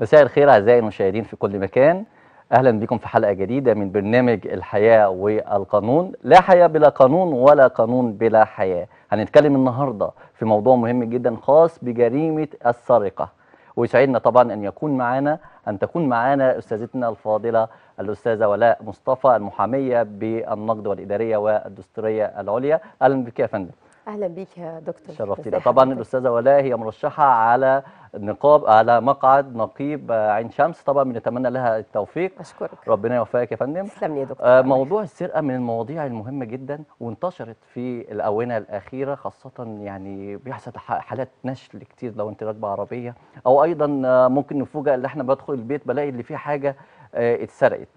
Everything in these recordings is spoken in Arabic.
مساء الخير أعزائي المشاهدين في كل مكان أهلا بكم في حلقة جديدة من برنامج الحياة والقانون لا حياة بلا قانون ولا قانون بلا حياة هنتكلم النهاردة في موضوع مهم جدا خاص بجريمة السرقة ويسعدنا طبعا أن يكون معانا أن تكون معانا أستاذتنا الفاضلة الأستاذة ولاء مصطفى المحامية بالنقد والإدارية والدستورية العليا أهلا بك يا فندم اهلا بيك يا دكتور شرفتينا طبعا الاستاذه ولاء هي مرشحه على نقاب على مقعد نقيب عين شمس طبعا بنتمنى لها التوفيق اشكرك ربنا يوفقك يا فندم تسلمني يا دكتور آه، موضوع السرقه من المواضيع المهمه جدا وانتشرت في الاونه الاخيره خاصه يعني بيحصل حالات نشل كتير لو انت راكبه عربيه او ايضا آه، ممكن نفوجئ اللي احنا بدخل البيت بلاقي اللي فيه حاجه آه، اتسرقت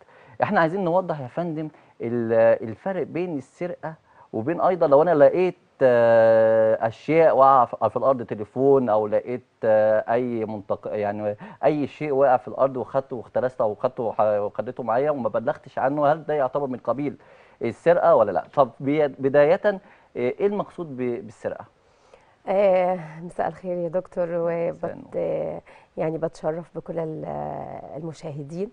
احنا عايزين نوضح يا فندم الفرق بين السرقه وبين ايضا لو انا لقيت آه، اشياء وقع في الارض تليفون او لقيت آه، اي منطق يعني اي شيء وقع في الارض وخدته واخترسته وخدته وخدته معايا وما بلغتش عنه هل ده يعتبر من قبيل السرقه ولا لا طب بدايه آه، ايه المقصود بالسرقه آه، مساء الخير يا دكتور وبت يعني بتشرف بكل المشاهدين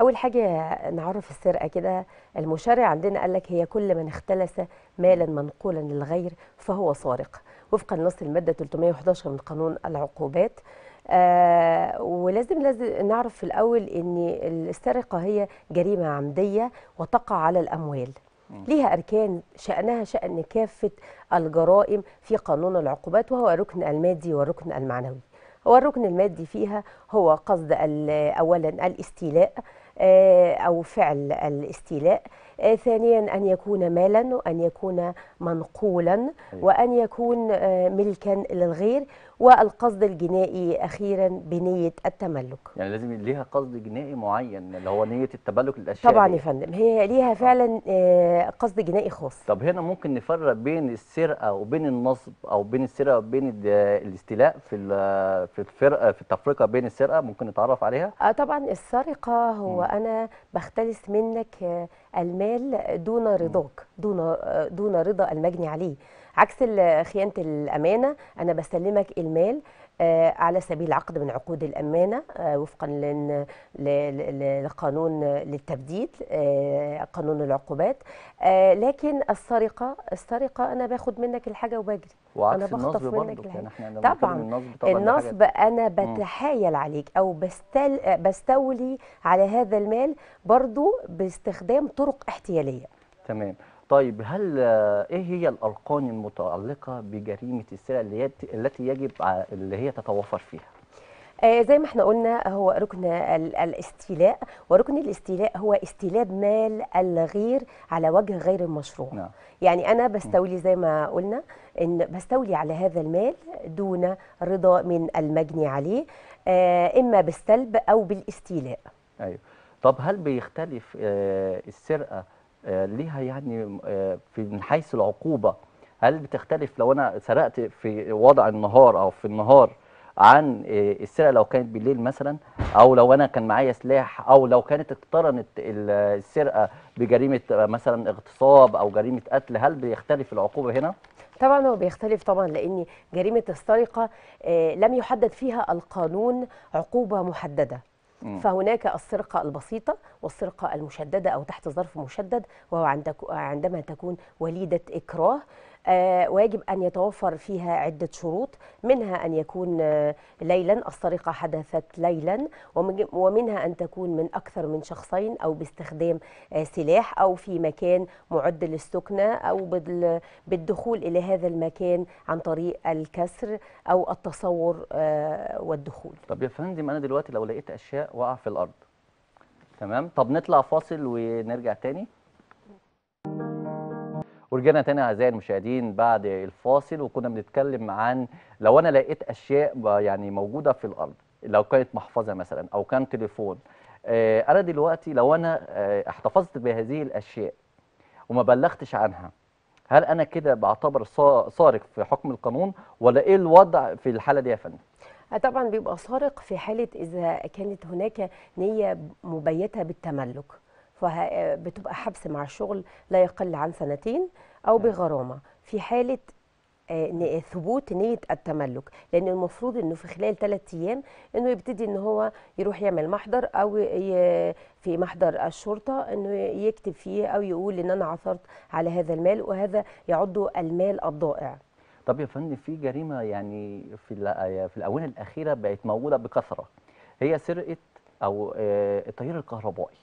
اول حاجه نعرف السرقه كده المشرع عندنا قال لك هي كل من اختلس مالا منقولا للغير فهو سارق وفقا لنص الماده 311 من قانون العقوبات آه ولازم لازم نعرف في الاول ان السرقه هي جريمه عمديه وتقع على الاموال ليها أركان شأنها شأن كافة الجرائم في قانون العقوبات وهو الركن المادي والركن المعنوي هو الركن المادي فيها هو قصد أولا الاستيلاء آه، أو فعل الاستيلاء آه، ثانيا أن يكون مالا وأن يكون منقولا أيوة. وأن يكون آه، ملكا للغير والقصد الجنائي اخيرا بنيه التملك يعني لازم ليها قصد جنائي معين اللي هو نيه التملك للاشياء طبعا يا فندم هي ليها آه. فعلا آه، قصد جنائي خاص طب هنا ممكن نفرق بين السرقه وبين النصب او بين السرقه وبين الاستيلاء في في الفرقه في التفرقه بين السرقه ممكن نتعرف عليها اه طبعا السرقه هو م. انا بختلس منك آه، المال دون رضاك دون دون رضا المجني عليه عكس خيانه الامانه انا بسلمك المال آه، على سبيل عقد من عقود الامانه آه، وفقا لقانون للتبديد آه، قانون العقوبات لكن السرقه السرقه انا باخد منك الحاجه وبجري انا بخطف منك الحاجه يعني طبعا النصب, طبعا النصب انا بتحايل عليك او بستل بستولي على هذا المال برضو باستخدام طرق احتياليه تمام طيب هل آه، ايه هي الارقام المتعلقه بجريمه السرقه اللي التي يجب اللي هي تتوفر فيها؟ آه، زي ما احنا قلنا هو ركن الاستيلاء وركن الاستيلاء هو استيلاب مال الغير على وجه غير المشروع نعم. يعني انا بستولي زي ما قلنا ان بستولي على هذا المال دون رضا من المجني عليه آه، اما بالسلب او بالاستيلاء ايوه طب هل بيختلف السرقه آه، ليها يعني آه، في من حيث العقوبه هل بتختلف لو انا سرقت في وضع النهار او في النهار عن آه، السرقه لو كانت بالليل مثلا او لو انا كان معايا سلاح او لو كانت اقترنت السرقه بجريمه مثلا اغتصاب او جريمه قتل هل بيختلف العقوبه هنا؟ طبعا هو بيختلف طبعا لان جريمه السرقه لم يحدد فيها القانون عقوبه محدده فهناك السرقة البسيطة والسرقة المشددة أو تحت ظرف مشدد وهو عندما تكون وليدة إكراه آه، ويجب أن يتوفر فيها عدة شروط منها أن يكون آه، ليلا السرقة حدثت ليلا ومنها أن تكون من أكثر من شخصين أو باستخدام آه، سلاح أو في مكان معد للسكنة أو بالدخول إلى هذا المكان عن طريق الكسر أو التصور والدخول طب يا فندم أنا دلوقتي لو لقيت أشياء وقع في الأرض تمام طب نطلع فاصل ونرجع تاني ورجعنا تاني اعزائي المشاهدين بعد الفاصل وكنا بنتكلم عن لو انا لقيت اشياء يعني موجوده في الارض لو كانت محفظه مثلا او كان تليفون آه، انا دلوقتي لو انا آه، احتفظت بهذه الاشياء وما بلغتش عنها هل انا كده بعتبر سارق في حكم القانون ولا ايه الوضع في الحاله دي يا فندم آه، طبعا بيبقى سارق في حاله اذا كانت هناك نيه مبيته بالتملك فبتبقى حبس مع الشغل لا يقل عن سنتين او نعم. بغرامه في حاله آه، ثبوت نيه التملك لان المفروض انه في خلال ثلاث ايام انه يبتدي ان هو يروح يعمل محضر او في محضر الشرطه انه يكتب فيه او يقول ان انا عثرت على هذا المال وهذا يعد المال الضائع طب يا فندم في جريمه يعني في آه، في الاونه الاخيره بقت موجوده بكثره هي سرقه او آه، التيار الكهربائي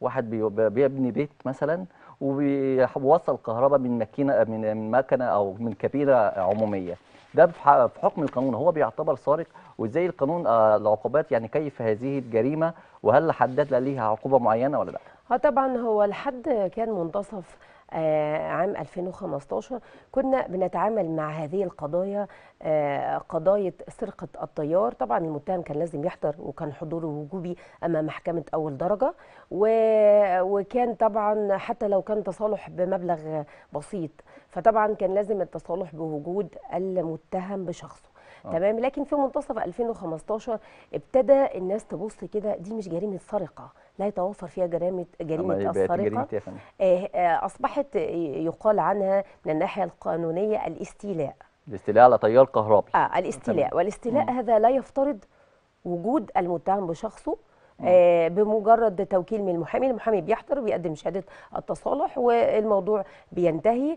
واحد بيبني بيت مثلا وبيوصل كهرباء من ماكينه من مكنه او من كبيره عموميه ده في حكم القانون هو بيعتبر سارق وازاي القانون آه، العقوبات يعني كيف هذه الجريمه وهل حدد لها عقوبه معينه ولا لا؟ اه طبعا هو الحد كان منتصف آه، عام 2015 كنا بنتعامل مع هذه القضايا آه، قضايا سرقة الطيار طبعا المتهم كان لازم يحضر وكان حضوره وجوبي أمام محكمة أول درجة وكان طبعا حتى لو كان تصالح بمبلغ بسيط فطبعا كان لازم التصالح بوجود المتهم بشخصه آه. تمام لكن في منتصف 2015 ابتدى الناس تبص كده دي مش جريمه سرقه لا يتوفر فيها جريمه جريمه السرقه إيه آه، آه، اصبحت يقال عنها من الناحيه القانونيه الاستيلاء الاستيلاء على طيار كهربي اه الاستيلاء والاستيلاء هذا لا يفترض وجود المتهم بشخصه آه، بمجرد توكيل من المحامي المحامي بيحضر بيقدم شهاده التصالح والموضوع بينتهي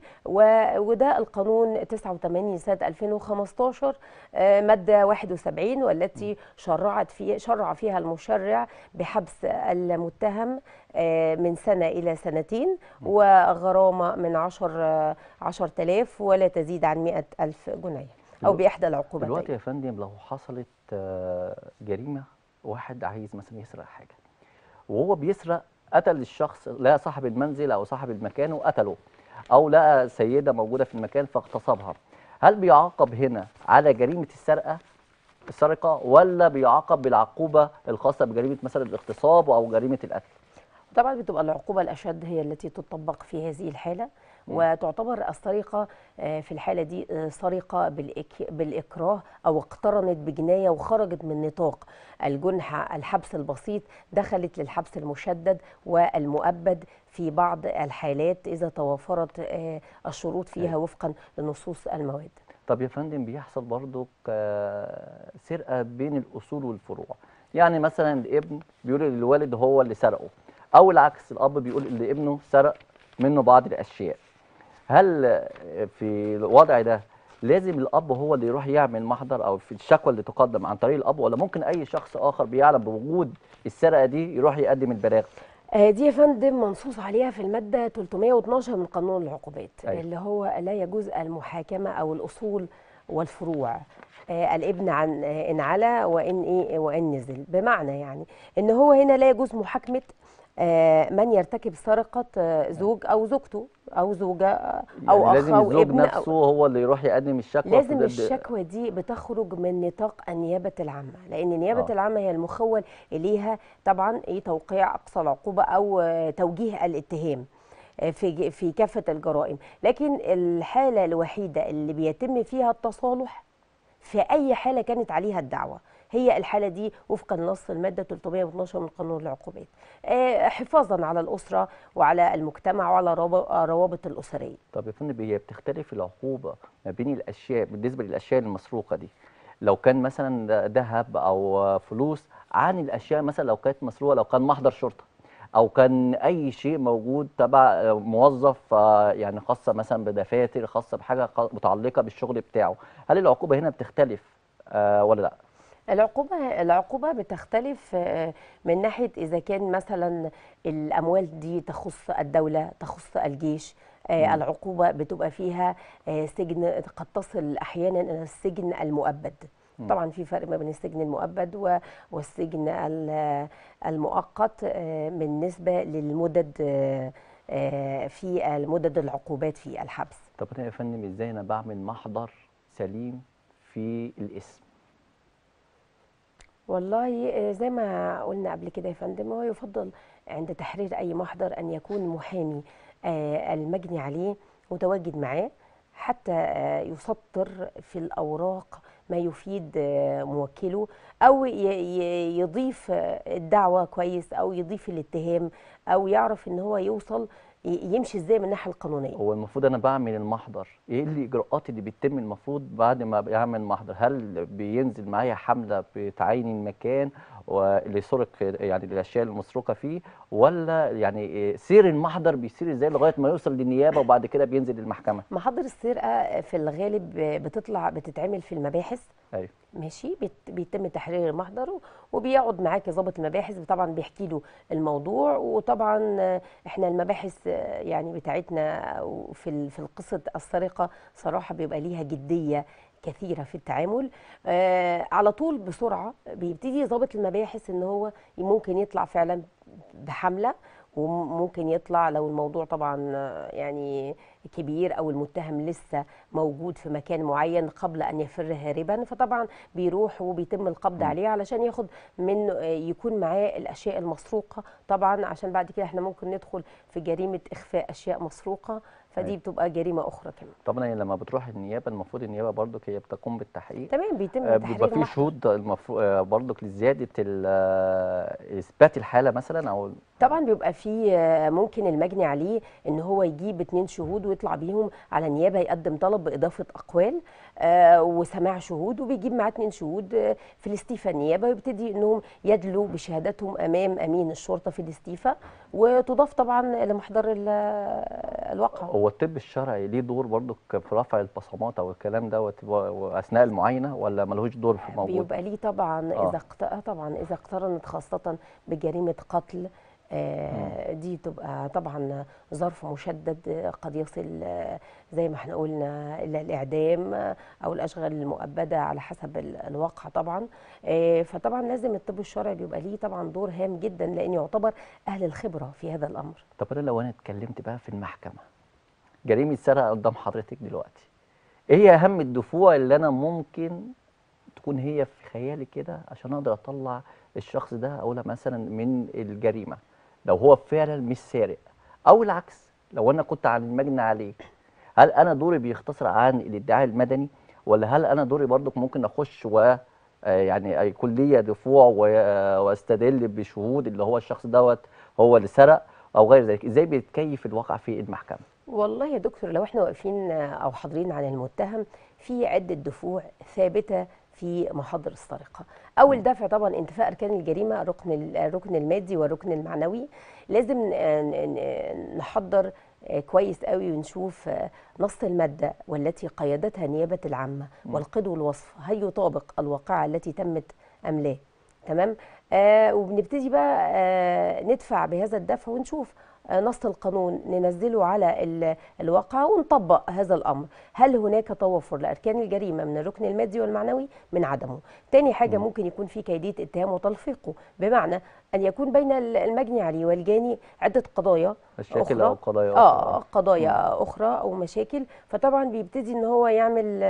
وده القانون 89 سنه 2015 آه، ماده 71 والتي شرعت في شرع فيها المشرع بحبس المتهم آه، من سنة إلى سنتين وغرامة من 10 تلاف ولا تزيد عن ألف جنيه أو بإحدى العقوبات دلوقتي يا فندم لو حصلت جريمة واحد عايز مثلا يسرق حاجه وهو بيسرق قتل الشخص لقى صاحب المنزل او صاحب المكان وقتله او لقى سيده موجوده في المكان فاغتصبها هل بيعاقب هنا على جريمه السرقه السرقه ولا بيعاقب بالعقوبه الخاصه بجريمه مثلا الاغتصاب او جريمه القتل طبعا بتبقى العقوبه الاشد هي التي تطبق في هذه الحاله وتعتبر السرقه آه، في الحاله دي آه، سرقه بالاكراه او اقترنت بجنايه وخرجت من نطاق الجنحة الحبس البسيط دخلت للحبس المشدد والمؤبد في بعض الحالات اذا توافرت آه، الشروط فيها وفقا لنصوص المواد طب يا فندم بيحصل برضو سرقه بين الاصول والفروع يعني مثلا الابن بيقول للوالد هو اللي سرقه او العكس الاب بيقول لابنه سرق منه بعض الاشياء هل في الوضع ده لازم الاب هو اللي يروح يعمل محضر او في الشكوى اللي تقدم عن طريق الاب ولا ممكن اي شخص اخر بيعلم بوجود السرقه دي يروح يقدم البلاغ آه، دي يا فندم منصوص عليها في الماده 312 من قانون العقوبات أيوة. اللي هو لا يجوز المحاكمه او الاصول والفروع آه، الابن عن آه، ان علا وان ايه وان نزل بمعنى يعني ان هو هنا لا يجوز محاكمه آه، من يرتكب سرقه آه، زوج او زوجته او زوجه آه، يعني او يعني اخ لازم او الزوج ابن نفسه أو هو اللي يروح يقدم الشكوى لازم الشكوى دي بتخرج من نطاق النيابه العامه لان النيابه آه. العامه هي المخول اليها طبعا ايه توقيع اقصى العقوبه او توجيه الاتهام في في كافه الجرائم لكن الحاله الوحيده اللي بيتم فيها التصالح في اي حاله كانت عليها الدعوه هي الحاله دي وفقا لنص الماده 312 من قانون العقوبات آه، حفاظا على الاسره وعلى المجتمع وعلى روابط الاسريه طب يا فندم هي بتختلف العقوبه ما بين الاشياء بالنسبه للاشياء المسروقه دي لو كان مثلا ذهب او فلوس عن الاشياء مثلا لو كانت مسروقه لو كان محضر شرطه او كان اي شيء موجود تبع موظف آه، يعني خاصه مثلا بدفاتر خاصه بحاجه متعلقه بالشغل بتاعه هل العقوبه هنا بتختلف آه، ولا لا العقوبة العقوبة بتختلف آه، من ناحية إذا كان مثلا الأموال دي تخص الدولة تخص الجيش آه، العقوبة بتبقى فيها آه، سجن قد تصل أحيانا إلى السجن المؤبد مم. طبعا في فرق ما بين السجن المؤبد والسجن المؤقت بالنسبة للمدد في المدد العقوبات في الحبس طب يا فندم إزاي أنا بعمل محضر سليم في الاسم والله آه، زي ما قلنا قبل كده يا فندم هو يفضل عند تحرير أي محضر أن يكون محامي آه، المجني عليه متواجد معاه حتى آه، يسطر في الأوراق ما يفيد موكله أو يضيف الدعوة كويس أو يضيف الاتهام أو يعرف أن هو يوصل يمشي ازاي من الناحيه القانونيه هو المفروض انا بعمل المحضر ايه الاجراءات اللي بتتم المفروض بعد ما بعمل محضر هل بينزل معايا حمله بتعين المكان اللي سرق يعني الاشياء المسروقه فيه ولا يعني سير المحضر بيسير ازاي لغايه ما يوصل للنيابه وبعد كده بينزل للمحكمه محاضر السرقه آه، في الغالب بتطلع بتتعمل في المباحث ايوه ماشي بيتم تحرير المحضر وبيقعد معاك ظابط المباحث طبعا بيحكي له الموضوع وطبعا آه، احنا المباحث يعني بتاعتنا في في قصه السرقه صراحه بيبقى ليها جديه كثيره في التعامل آه على طول بسرعه بيبتدي ضابط المباحث ان هو ممكن يطلع فعلا بحمله وممكن يطلع لو الموضوع طبعا يعني كبير او المتهم لسه موجود في مكان معين قبل ان يفر هاربا فطبعا بيروح وبيتم القبض عليه علشان ياخد من آه، يكون معاه الاشياء المسروقه طبعا عشان بعد كده احنا ممكن ندخل في جريمه اخفاء اشياء مسروقه فدي أيوة. بتبقى جريمه اخرى كمان طبعا يعني لما بتروح النيابه المفروض النيابه برضك هي بتقوم بالتحقيق تمام بيتم التحقيق آه، بيبقى في شهود آه، المفروض آه، برضك لزياده اثبات الحاله مثلا او طبعا بيبقى في ممكن المجني عليه ان هو يجيب اثنين شهود ويطلع بيهم على النيابه يقدم طلب باضافه اقوال آه، وسماع شهود وبيجيب معاه اثنين شهود آه، في الاستيفاء النيابه ويبتدي انهم يدلوا بشهادتهم امام امين الشرطه في الاستيفاء وتضاف طبعا لمحضر الواقع هو الطب الشرعي ليه دور برضه في رفع البصمات او الكلام دوت اثناء المعاينه ولا ملهوش دور في الموضوع؟ بيبقى ليه طبعا آه. اذا طبعا اذا اقترنت خاصه بجريمه قتل آه، دي تبقى طبعا ظرف مشدد قد يصل آه، زي ما احنا قلنا الى الاعدام او الاشغال المؤبده على حسب الواقع طبعا آه، فطبعا لازم الطب الشرعي بيبقى ليه طبعا دور هام جدا لان يعتبر اهل الخبره في هذا الامر طب انا لو انا اتكلمت بقى في المحكمه جريمه سرقه قدام حضرتك دلوقتي ايه هي اهم الدفوع اللي انا ممكن تكون هي في خيالي كده عشان اقدر اطلع الشخص ده اقولها مثلا من الجريمه لو هو فعلا مش سارق او العكس لو انا كنت عن المجني عليه هل انا دوري بيختصر عن الادعاء المدني ولا هل انا دوري برضك ممكن اخش و آه، يعني اي كليه دفوع آه، واستدل بشهود اللي هو الشخص دوت هو اللي سرق او غير ذلك ازاي بيتكيف الواقع في المحكمه والله يا دكتور لو احنا واقفين آه، او حاضرين على المتهم في عده دفوع ثابته في محاضر السرقه. اول دفع طبعا انتفاء اركان الجريمه الركن الركن المادي والركن المعنوي لازم نحضر آه، كويس قوي ونشوف آه، نص المادة والتي قيدتها النيابة العامة والقدو الوصف هل يطابق الواقعة التي تمت أم لا تمام آه، وبنبتدي بقى آه، ندفع بهذا الدفع ونشوف آه، نص القانون ننزله على الواقع ونطبق هذا الامر هل هناك توفر لاركان الجريمه من الركن المادي والمعنوي من عدمه تاني حاجه ممكن يكون في كيديه اتهام وتلفيقه بمعنى ان يكون بين المجني عليه والجاني عده قضايا مشاكل او قضايا اخرى اه قضايا مم. اخرى او مشاكل فطبعا بيبتدي ان هو يعمل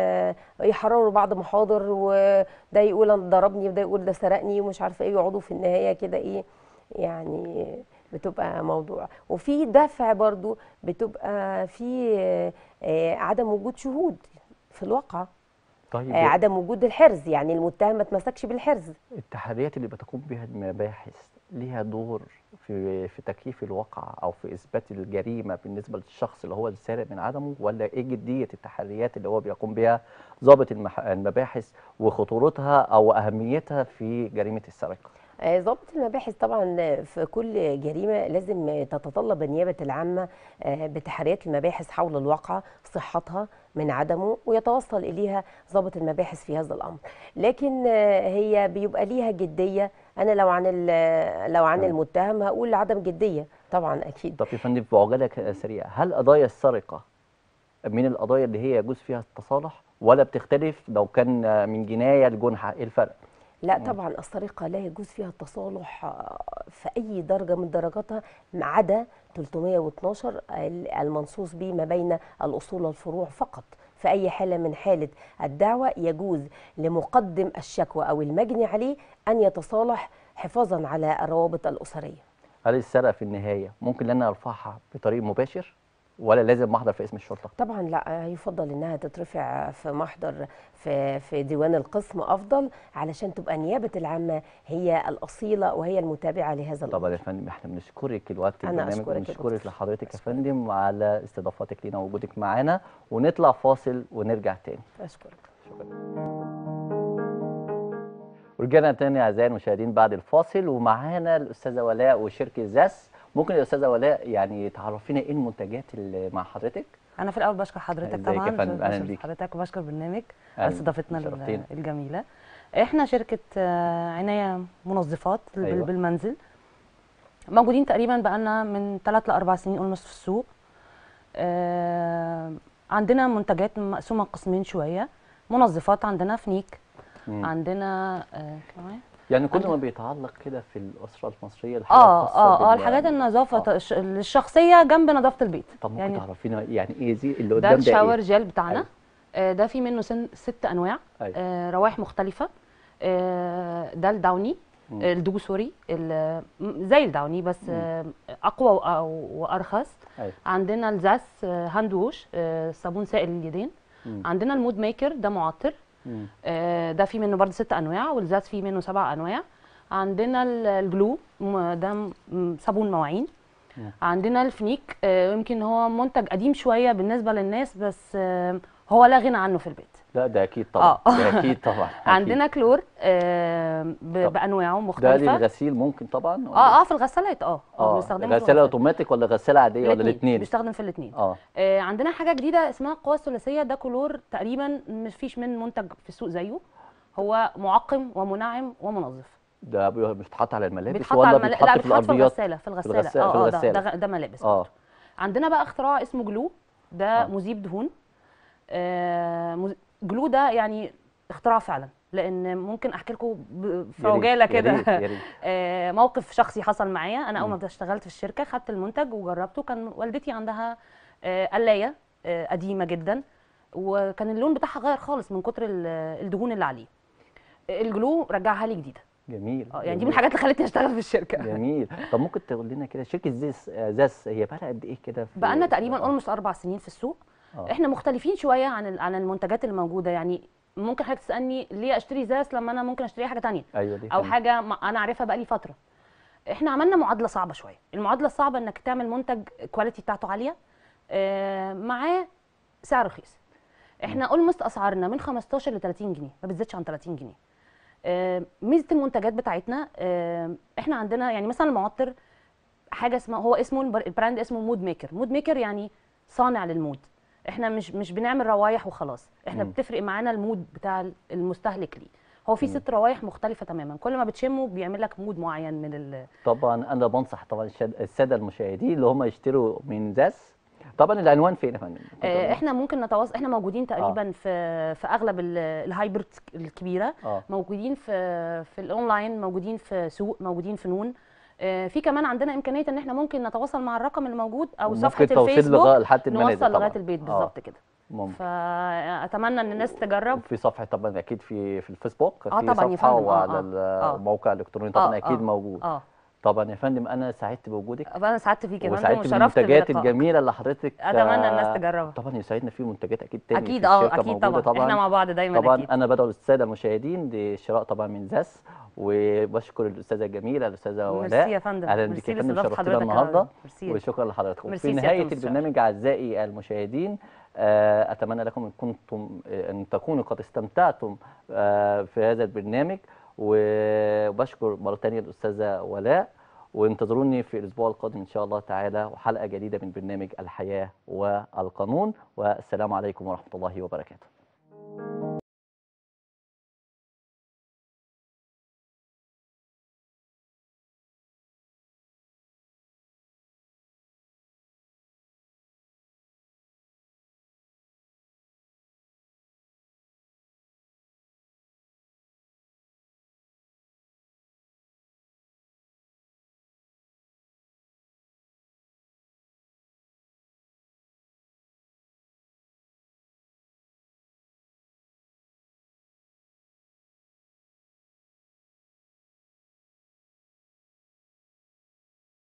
يحرروا بعض محاضر وده يقول انا ضربني وده يقول ده سرقني ومش عارفه ايه برضو في النهايه كده ايه يعني بتبقى موضوع وفي دفع برضو بتبقى في آه، عدم وجود شهود في الواقع طيب آه، عدم وجود الحرز يعني المتهم ما تمسكش بالحرز التحريات اللي بتقوم بها المباحث ليها دور في في تكييف الواقع او في اثبات الجريمه بالنسبه للشخص اللي هو السارق من عدمه ولا ايه جديه التحريات اللي هو بيقوم بها ضابط المباحث وخطورتها او اهميتها في جريمه السرقه آه، ضابط المباحث طبعا في كل جريمه لازم تتطلب النيابه العامه آه، بتحريات المباحث حول الواقع صحتها من عدمه ويتوصل اليها ضابط المباحث في هذا الامر لكن آه، هي بيبقى ليها جديه انا لو عن لو عن المتهم هقول عدم جديه طبعا اكيد طب يا فندم بعجاله سريعه هل قضايا السرقه من القضايا اللي هي يجوز فيها التصالح ولا بتختلف لو كان من جنايه لجنحه ايه الفرق لا طبعا السرقه لا يجوز فيها التصالح آه، في اي درجه من درجاتها ما عدا 312 المنصوص به ما بين الاصول والفروع فقط في اي حاله من حاله الدعوه يجوز لمقدم الشكوى او المجني عليه ان يتصالح حفاظا على الروابط الاسريه. هل السرقه في النهايه ممكن ان ارفعها بطريق مباشر؟ ولا لازم محضر في اسم الشرطه طبعا لا يفضل انها تترفع في محضر في في ديوان القسم افضل علشان تبقى النيابه العامه هي الاصيله وهي المتابعه لهذا طبعا يا فندم احنا بنشكرك الوقت أنا البرنامج بنشكرك لحضرتك يا فندم على استضافتك لينا ووجودك معانا ونطلع فاصل ونرجع تاني اشكرك شكرا. ورجعنا تاني اعزائي المشاهدين بعد الفاصل ومعانا الاستاذه ولاء وشركه زاس ممكن يا استاذه ولاء يعني تعرفينا ايه المنتجات اللي مع حضرتك انا في الاول بشكر حضرتك طبعا بشكر حضرتك وبشكر برنامج استضافتنا الجميله احنا شركه آه، عنايه منظفات أيوة. بالمنزل موجودين تقريبا بقالنا من 3 ل 4 سنين قلنا في السوق آه، عندنا منتجات مقسومه قسمين شويه منظفات عندنا فنيك مم. عندنا آه، كمان يعني كل ما بيتعلق كده في الاسره المصريه الحاجات آه،, اه اه اه الحاجات النظافه آه. الشخصيه جنب نظافه البيت طب ممكن يعني تعرفينا يعني ايه زي اللي قدام ده الشاور إيه؟ جيل بتاعنا أيوه. آه ده في منه سن ست انواع أيوه. آه روائح مختلفه آه ده الداوني الدو سوري زي الداوني بس آه، اقوى وارخص أي. أيوه. عندنا الزاس آه، هاند ووش صابون سائل اليدين عندنا المود ميكر ده معطر آه، ده في منه برضه ست انواع والزاز في منه سبع انواع عندنا الجلو ده صابون مواعين عندنا الفنيك آه، يمكن هو منتج قديم شويه بالنسبه للناس بس آه، هو لا غنى عنه في البيت لا ده اكيد طبعا آه. ده اكيد طبعا أكيد. عندنا كلور آه بانواعه مختلفه ده للغسيل ممكن طبعا اه اه في الغسالات اه اه, آه، غساله اوتوماتيك ولا غساله عاديه ولا الاثنين بيستخدم في الاثنين آه. آه عندنا حاجه جديده اسمها القوى الثلاثيه ده كلور تقريبا مفيش من منتج في السوق زيه هو معقم ومنعم ومنظف ده بيتحط على الملابس بيتحط ولا على الملابس. بيتحط لا في الارضيات في الغساله في الغساله, في الغسالة. اه, آه ده, ده ده ملابس اه عندنا بقى اختراع اسمه جلو ده آه. مذيب دهون آه جلو ده يعني اختراع فعلا لان ممكن احكي لكم في عجاله كده آه، موقف شخصي حصل معايا انا اول ما اشتغلت في الشركه خدت المنتج وجربته كان والدتي عندها آه، قلايه آه، قديمه جدا وكان اللون بتاعها غير خالص من كتر الدهون اللي عليه الجلو رجعها لي جديده جميل اه يعني جميل. دي من الحاجات اللي خلتني اشتغل في الشركه جميل طب ممكن تقول لنا كده شركه زيس زاس هي بقى لها قد ايه كده بقى لنا تقريبا قلنا مش اربع سنين في السوق آه. احنا مختلفين شويه عن عن المنتجات اللي موجوده يعني ممكن حضرتك تسالني ليه اشتري زاس لما انا ممكن اشتري حاجه ثانيه أيوة دي او حاجه انا عارفها بقالي فتره احنا عملنا معادله صعبه شويه المعادله الصعبه انك تعمل منتج كواليتي بتاعته عاليه آه معاه سعر رخيص احنا اولموست اسعارنا من 15 ل 30 جنيه ما بتزيدش عن 30 جنيه آه ميزه المنتجات بتاعتنا آه احنا عندنا يعني مثلا المعطر حاجه اسمها هو اسمه البراند اسمه مود ميكر مود ميكر يعني صانع للمود احنا مش مش بنعمل روايح وخلاص احنا م. بتفرق معانا المود بتاع المستهلك ليه هو في ست روايح مختلفة تماما كل ما بتشمه بيعمل لك مود معين من ال طبعا انا بنصح طبعا السادة المشاهدين اللي هم يشتروا من زاس طبعا العنوان فين يا فندم؟ آه، احنا ممكن نتواصل احنا موجودين تقريبا آه. في في اغلب الهايبرد الكبيره آه. موجودين في في الاونلاين موجودين في سوق موجودين في نون آه، في كمان عندنا امكانيه ان احنا ممكن نتواصل مع الرقم الموجود او صفحه الفيسبوك لحد نوصل لغايه البيت آه، بالظبط كده ممكن فاتمنى ان الناس تجرب في صفحه طبعا اكيد في في الفيسبوك آه في طبعا صفحه آه، وعلى آه الموقع الالكتروني طبعا آه اكيد آه موجود آه طبعا يا فندم انا سعدت بوجودك انا سعدت فيك كمان وسعدت بالمنتجات الجميله اللي حضرتك اتمنى الناس تجربها طبعا يسعدنا في منتجات اكيد تاني اكيد اه اكيد طبعا. طبعا احنا مع بعض دايما طبعا أكيد. انا بدعو الساده المشاهدين لشراء طبعا من زاس وبشكر الاستاذه جميله الاستاذه ولاء يا فندم اهلا بك يا فندم شرفتنا النهارده وشكرا لحضراتكم في نهايه البرنامج اعزائي المشاهدين آه، اتمنى لكم ان كنتم آه، ان تكونوا قد استمتعتم آه، في هذا البرنامج وبشكر مره ثانيه الاستاذه ولاء وانتظروني في الاسبوع القادم ان شاء الله تعالى وحلقه جديده من برنامج الحياه والقانون والسلام عليكم ورحمه الله وبركاته